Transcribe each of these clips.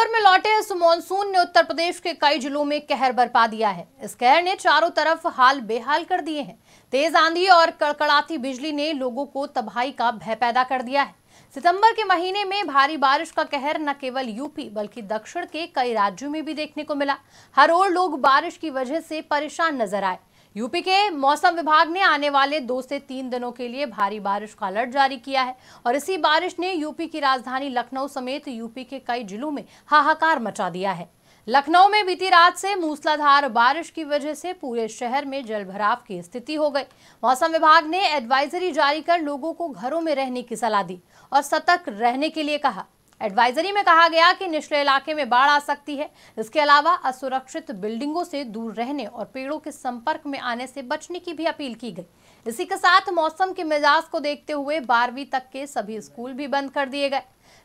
दिसंबर में लौटे इस मॉनसून ने उत्तर प्रदेश के कई जिलों में कहर बरपा दिया है इस कहर ने चारों तरफ हाल बेहाल कर दिए हैं तेज आंधी और कड़कड़ाती बिजली ने लोगों को तबाही का भय पैदा कर दिया है सितंबर के महीने में भारी बारिश का कहर न केवल यूपी बल्कि दक्षिण के कई राज्यों में भी देखने को मिला हर ओर लोग बारिश की वजह से परेशान नजर आए यूपी के मौसम विभाग ने आने वाले दो से तीन दिनों के लिए भारी बारिश का अलर्ट जारी किया है और इसी बारिश ने यूपी की राजधानी लखनऊ समेत यूपी के कई जिलों में हाहाकार मचा दिया है लखनऊ में बीती रात से मूसलाधार बारिश की वजह से पूरे शहर में जलभराव की स्थिति हो गई मौसम विभाग ने एडवाइजरी जारी कर लोगों को घरों में रहने की सलाह दी और सतर्क रहने के लिए कहा एडवाइजरी में कहा गया कि निचले इलाके में बाढ़ आ सकती है इसके अलावा असुरक्षित बिल्डिंगों से दूर रहने और पेड़ों के संपर्क में आने से बचने की भी अपील की गई इसी के साथ मौसम के मिजाज को देखते हुए बारहवीं तक के सभी स्कूल भी बंद कर दिए गए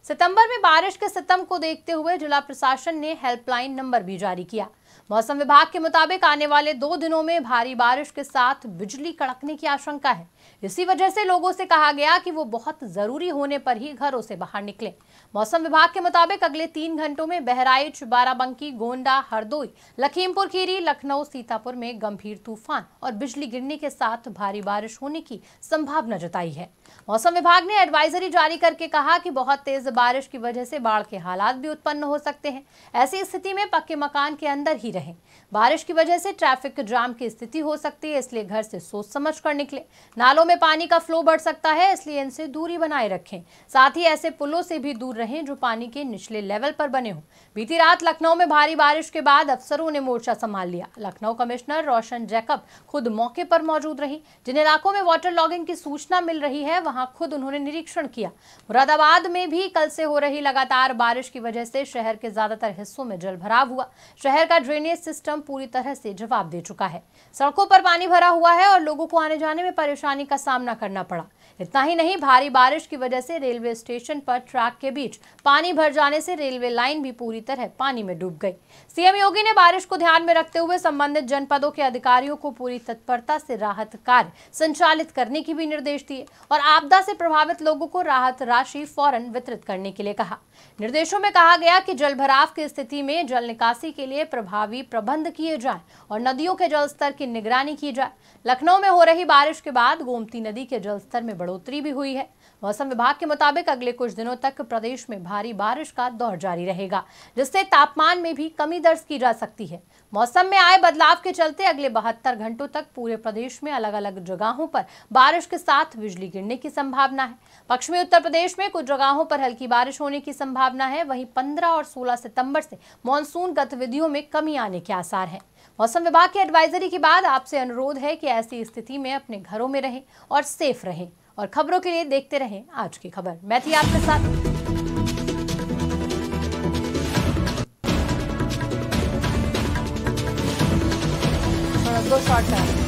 सितंबर में बारिश के सितम को देखते हुए जिला प्रशासन ने हेल्पलाइन नंबर भी जारी किया मौसम विभाग के मुताबिक आने वाले दो दिनों में भारी बारिश के साथ बिजली कड़कने की आशंका है इसी वजह से लोगों से कहा गया कि वो बहुत जरूरी होने पर ही घरों से बाहर निकले मौसम विभाग के मुताबिक अगले तीन घंटों में बहराइच बाराबंकी गोंडा हरदोई लखीमपुर खीरी लखनऊ सीतापुर में गंभीर तूफान और बिजली गिरने के साथ भारी बारिश होने की संभावना जताई है मौसम विभाग ने एडवाइजरी जारी करके कहा कि बहुत तेज बारिश की वजह से बाढ़ के हालात भी उत्पन्न हो सकते हैं ऐसी स्थिति में पक्के मकान के अंदर ही रहें बारिश की वजह से ट्रैफिक जाम की स्थिति हो सकती है इसलिए घर से सोच समझ कर निकले नालों में पानी का फ्लो बढ़ सकता है इसलिए इनसे दूरी बनाए रखें साथ ही ऐसे पुलों से भी दूर रहें जो पानी के निचले लेवल पर बने हों बीती रात लखनऊ में भारी बारिश के बाद अफसरों ने मोर्चा संभाल लिया लखनऊ कमिश्नर रोशन जैकब खुद मौके पर मौजूद रही जिन इलाकों में वाटर लॉगिंग की सूचना मिल रही है वहां खुद उन्होंने निरीक्षण किया मुरादाबाद में भी कल से हो रही लगातार बारिश की वजह से शहर के ज्यादातर हिस्सों में जलभराव हुआ शहर का ड्रेनेज सिस्टम पूरी तरह से जवाब दे चुका है सड़कों पर पानी भरा हुआ है और लोगों को आने जाने में परेशानी का सामना करना पड़ा इतना ही नहीं भारी बारिश की वजह से रेलवे स्टेशन पर ट्रैक के बीच पानी भर जाने से रेलवे लाइन भी पूरी तरह पानी में डूब गई सीएम योगी ने बारिश को ध्यान में रखते हुए संबंधित जनपदों के अधिकारियों को पूरी तत्परता से राहत कार्य संचालित करने की भी निर्देश दिए और आपदा से प्रभावित लोगों को राहत राशि फौरन वितरित करने के लिए कहा निर्देशों में कहा गया कि भराव की स्थिति में जल निकासी के लिए प्रभावी प्रबंध किए जाए और नदियों के जलस्तर की निगरानी की जाए लखनऊ में हो रही बारिश के बाद गोमती नदी के जलस्तर में में बढ़ोतरी भी हुई है मौसम विभाग के मुताबिक अगले कुछ दिनों तक प्रदेश में भारी बारिश का दौर जारी रहेगा जिससे तापमान में भी कमी दर्ज की जा सकती है मौसम में आए बदलाव के चलते अगले बहत्तर घंटों तक पूरे प्रदेश में अलग अलग जगहों पर बारिश के साथ बिजली गिरने की संभावना है पश्चिमी उत्तर प्रदेश में कुछ जगहों पर हल्की बारिश होने की संभावना है वहीं पंद्रह और सोलह सितंबर से मानसून गतिविधियों में कमी आने के आसार हैं मौसम विभाग की एडवाइजरी के बाद आपसे अनुरोध है कि ऐसी स्थिति में अपने घरों में रहें और सेफ रहें और खबरों के लिए देखते रहें आज की खबर मैं थी आपके साथ शॉर्ट टाइम